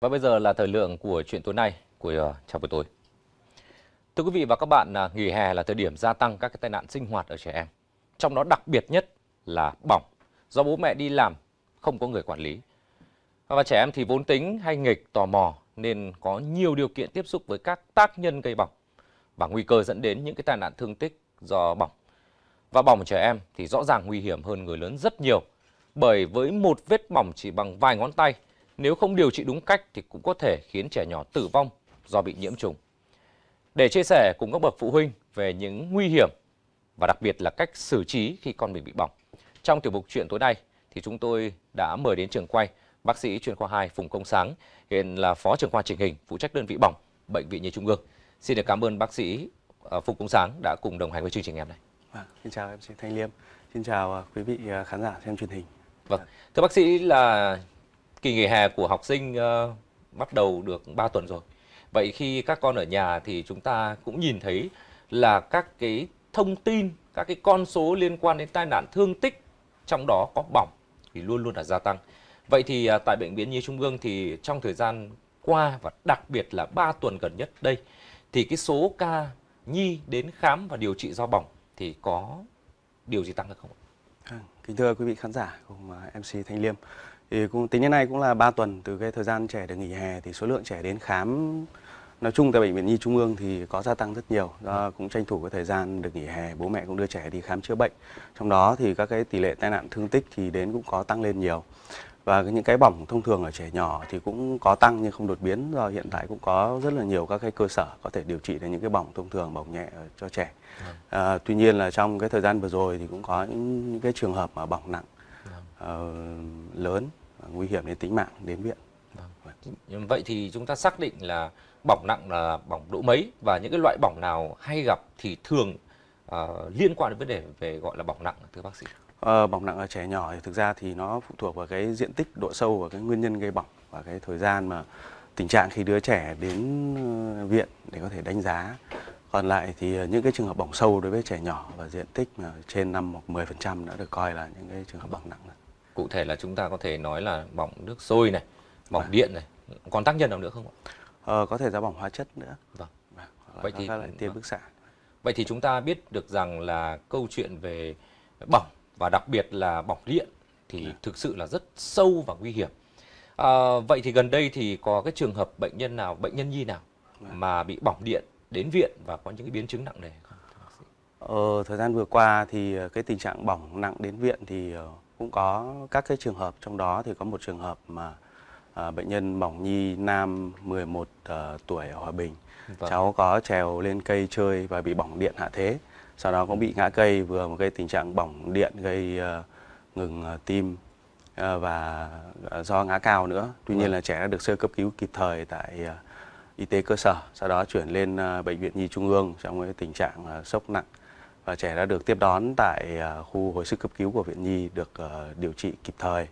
Và bây giờ là thời lượng của chuyện tối nay của chào ờ, buổi tối. Thưa quý vị và các bạn, à, nghỉ hè là thời điểm gia tăng các cái tai nạn sinh hoạt ở trẻ em. Trong đó đặc biệt nhất là bỏng do bố mẹ đi làm không có người quản lý. Và trẻ em thì vốn tính hay nghịch tò mò nên có nhiều điều kiện tiếp xúc với các tác nhân gây bỏng và nguy cơ dẫn đến những cái tai nạn thương tích do bỏng. Và bỏng trẻ em thì rõ ràng nguy hiểm hơn người lớn rất nhiều bởi với một vết bỏng chỉ bằng vài ngón tay nếu không điều trị đúng cách thì cũng có thể khiến trẻ nhỏ tử vong do bị nhiễm trùng. Để chia sẻ cùng các bậc phụ huynh về những nguy hiểm và đặc biệt là cách xử trí khi con mình bị bỏng. Trong tiểu mục chuyện tối nay thì chúng tôi đã mời đến trường quay bác sĩ chuyên khoa 2 Phùng Công Sáng, hiện là phó trưởng khoa chỉnh hình, phụ trách đơn vị bỏng, bệnh viện Nhi Trung ương. Xin được cảm ơn bác sĩ à, Phùng Công Sáng đã cùng đồng hành với chương trình em hôm Vâng, xin chào MC Thanh Liêm, xin chào à, quý vị à, khán giả xem truyền hình. Vâng, thưa bác sĩ là kỳ nghỉ hè của học sinh uh, bắt đầu được 3 tuần rồi. Vậy khi các con ở nhà thì chúng ta cũng nhìn thấy là các cái thông tin, các cái con số liên quan đến tai nạn thương tích trong đó có bỏng thì luôn luôn là gia tăng. Vậy thì uh, tại bệnh viện Nhi Trung ương thì trong thời gian qua và đặc biệt là 3 tuần gần nhất đây thì cái số ca nhi đến khám và điều trị do bỏng thì có điều gì tăng được không ạ? À, kính thưa quý vị khán giả cùng ờ, MC Thanh Liêm thì cũng tính đến nay cũng là 3 tuần từ cái thời gian trẻ được nghỉ hè thì số lượng trẻ đến khám nói chung tại bệnh viện nhi trung ương thì có gia tăng rất nhiều do cũng tranh thủ cái thời gian được nghỉ hè bố mẹ cũng đưa trẻ đi khám chữa bệnh trong đó thì các cái tỷ lệ tai nạn thương tích thì đến cũng có tăng lên nhiều và những cái bỏng thông thường ở trẻ nhỏ thì cũng có tăng nhưng không đột biến do hiện tại cũng có rất là nhiều các cái cơ sở có thể điều trị được những cái bỏng thông thường bỏng nhẹ cho trẻ vâng. à, tuy nhiên là trong cái thời gian vừa rồi thì cũng có những, những cái trường hợp mà bỏng nặng Ờ, lớn nguy hiểm đến tính mạng đến viện. Vâng. Vậy thì chúng ta xác định là bỏng nặng là bỏng độ mấy và những cái loại bỏng nào hay gặp thì thường uh, liên quan đến vấn đề về gọi là bỏng nặng thưa bác sĩ. À, bỏng nặng ở trẻ nhỏ thì thực ra thì nó phụ thuộc vào cái diện tích, độ sâu và cái nguyên nhân gây bỏng và cái thời gian mà tình trạng khi đứa trẻ đến viện để có thể đánh giá. Còn lại thì những cái trường hợp bỏng sâu đối với trẻ nhỏ và diện tích mà trên năm 10% đã được coi là những cái trường hợp bỏng nặng. Rồi. Cụ thể là chúng ta có thể nói là bỏng nước sôi này, bỏng à. điện này, còn tác nhân nào nữa không ạ? Ờ, có thể ra bỏng hóa chất nữa. Vâng. Vậy thì lại tia vâng. bức xạ. Vậy thì chúng ta biết được rằng là câu chuyện về bỏng và đặc biệt là bỏng điện thì dạ. thực sự là rất sâu và nguy hiểm. À, vậy thì gần đây thì có cái trường hợp bệnh nhân nào, bệnh nhân nhi nào dạ. mà bị bỏng điện đến viện và có những cái biến chứng nặng nề không? Ờ, thời gian vừa qua thì ờ, cái tình trạng bỏng nặng đến viện thì ờ, cũng có các cái trường hợp trong đó thì có một trường hợp mà à, bệnh nhân mỏng nhi nam 11 à, ờ, tuổi ở Hòa Bình. Vâng. Cháu có trèo lên cây chơi và bị bỏng điện hạ thế. Sau đó cũng bị ngã cây vừa một cái tình trạng bỏng điện gây à, ngừng à, tim à, và à, do ngã cao nữa. Tuy vâng. nhiên là trẻ đã được sơ cấp cứu kịp thời tại à, y tế cơ sở, sau đó chuyển lên à, bệnh viện Nhi Trung ương trong cái tình trạng à, sốc nặng và trẻ đã được tiếp đón tại à, khu hồi sức cấp cứu của Viện Nhi được à, điều trị kịp thời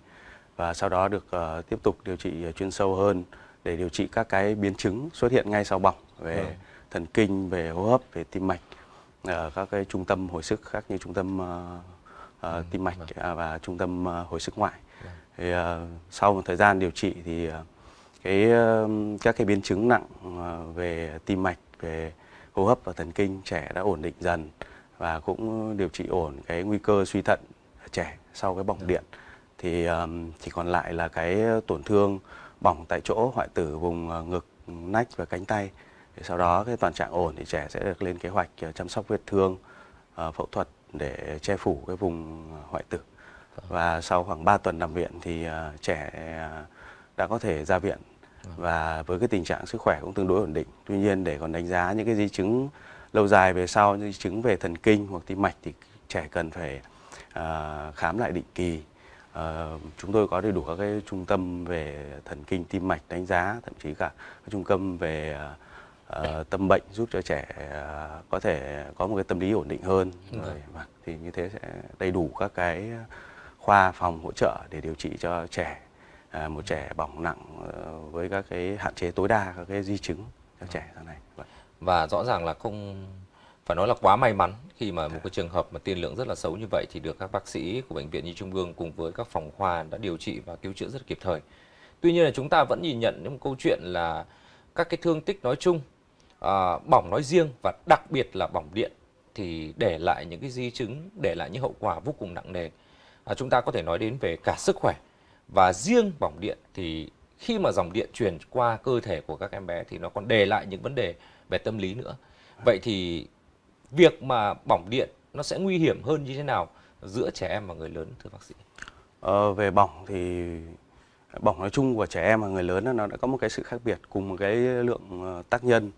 và sau đó được à, tiếp tục điều trị chuyên sâu hơn để điều trị các cái biến chứng xuất hiện ngay sau bỏng về ừ. thần kinh, về hô hấp, về tim mạch ở các cái trung tâm hồi sức khác như trung tâm ừ. tim mạch vâng. và trung tâm hồi sức ngoại. Vâng. Thì, sau một thời gian điều trị thì cái các cái biến chứng nặng về tim mạch, về hô hấp và thần kinh trẻ đã ổn định dần và cũng điều trị ổn cái nguy cơ suy thận ở trẻ sau cái bỏng dạ. điện thì um, chỉ còn lại là cái tổn thương bỏng tại chỗ hoại tử vùng ờ, ngực nách và cánh tay thì sau đó cái toàn trạng ổn thì trẻ sẽ được lên kế hoạch ờ, chăm sóc vết thương uh, phẫu thuật để che phủ cái vùng hoại tử vâng. và sau khoảng 3 tuần nằm viện thì uh, trẻ đã có thể ra viện vâng. và với cái tình trạng sức khỏe cũng tương đối ổn định tuy nhiên để còn đánh giá những cái di chứng lâu dài về sau như chứng về thần kinh hoặc tim mạch thì trẻ cần phải à, khám lại định kỳ à, chúng tôi có đầy đủ các cái trung tâm về thần kinh tim mạch đánh giá thậm chí cả các trung tâm về à, tâm bệnh giúp cho trẻ à, có thể có một cái tâm lý ổn định hơn rồi và thì như thế sẽ đầy đủ các cái khoa phòng hỗ trợ để điều trị cho trẻ à, một ừ. trẻ bỏng nặng ờ, với các cái hạn chế tối đa các cái di chứng cho vâng. trẻ sau này. Vậy. Vâng và rõ ràng là không phải nói là quá may mắn khi mà một cái trường hợp mà tiên lượng rất là xấu như vậy thì được các bác sĩ của bệnh viện Nhi Trung ương cùng với các phòng khoa đã điều trị và cứu chữa rất kịp thời. Tuy nhiên là chúng ta vẫn nhìn nhận những câu chuyện là các cái thương tích nói chung, à, bỏng nói riêng và đặc biệt là bỏng điện thì để lại những cái di chứng, để lại những hậu quả vô cùng nặng nề. À, chúng ta có thể nói đến về cả sức khỏe và riêng bỏng điện thì khi mà dòng điện truyền qua cơ thể của các em bé thì nó còn để lại những vấn đề về tâm lý nữa vậy thì việc mà bỏng điện nó sẽ nguy hiểm hơn như thế nào giữa trẻ em và người lớn thưa bác sĩ ờ, về bỏng thì bỏng nói chung của trẻ em và người lớn nó đã có một cái sự khác biệt cùng một cái lượng ờ, tác nhân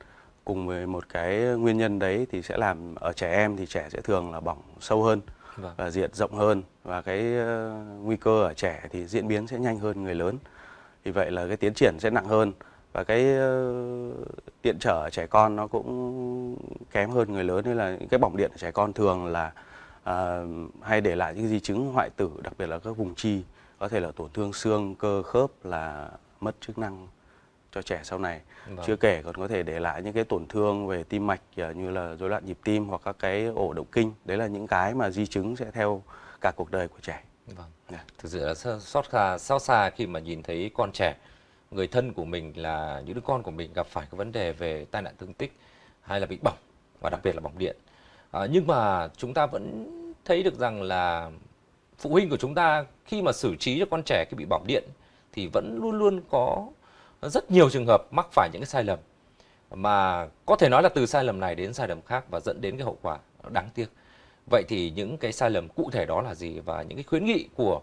cùng với một cái nguyên nhân đấy thì sẽ làm ở trẻ em thì trẻ sẽ thường là bỏng sâu hơn vâng. và diện rộng hơn và cái ờ, nguy cơ ở trẻ thì diễn biến sẽ nhanh hơn người lớn vì vậy là cái tiến triển sẽ nặng hơn và cái điện ờ, trở trẻ con nó cũng kém hơn người lớn nên là cái bỏng điện trẻ con thường là à, hay để lại những di chứng hoại tử đặc biệt là các vùng chi có thể là tổn thương xương cơ khớp là mất chức năng cho trẻ sau này Được. Vâng. chưa kể còn có thể để lại những cái tổn thương về tim mạch như là rối loạn nhịp tim hoặc các cái ổ động kinh đấy là những cái mà di chứng sẽ theo cả cuộc đời của trẻ Vâng. Dạ. Thực sự là xót xa, xót xa khi mà nhìn thấy con trẻ, người thân của mình là những đứa con của mình gặp phải cái vấn đề về tai nạn thương tích hay là bị bỏng và đặc biệt là bỏng điện. À, nhưng mà chúng ta vẫn thấy được rằng là phụ huynh của chúng ta khi mà xử trí cho con trẻ khi bị bỏng điện thì vẫn luôn luôn có rất nhiều trường hợp mắc phải những cái sai lầm mà có thể nói là từ sai lầm này đến sai lầm khác và dẫn đến cái hậu quả đáng tiếc. Vậy thì những cái sai lầm cụ thể đó là gì và những cái khuyến nghị của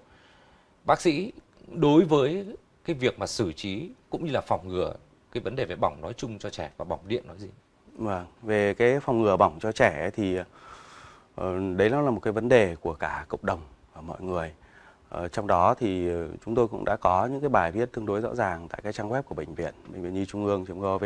bác sĩ đối với cái việc mà xử trí cũng như là phòng ngừa cái vấn đề về bỏng nói chung cho trẻ và bỏng điện nói gì? Vâng, về cái phòng ngừa bỏng cho trẻ thì ờ, đấy nó là một cái vấn đề của cả cộng đồng và mọi người. Ờ, trong đó thì ờ, chúng tôi cũng đã có những cái bài viết tương đối rõ ràng tại cái trang web của bệnh viện, bệnh viện nhi trung ương.gov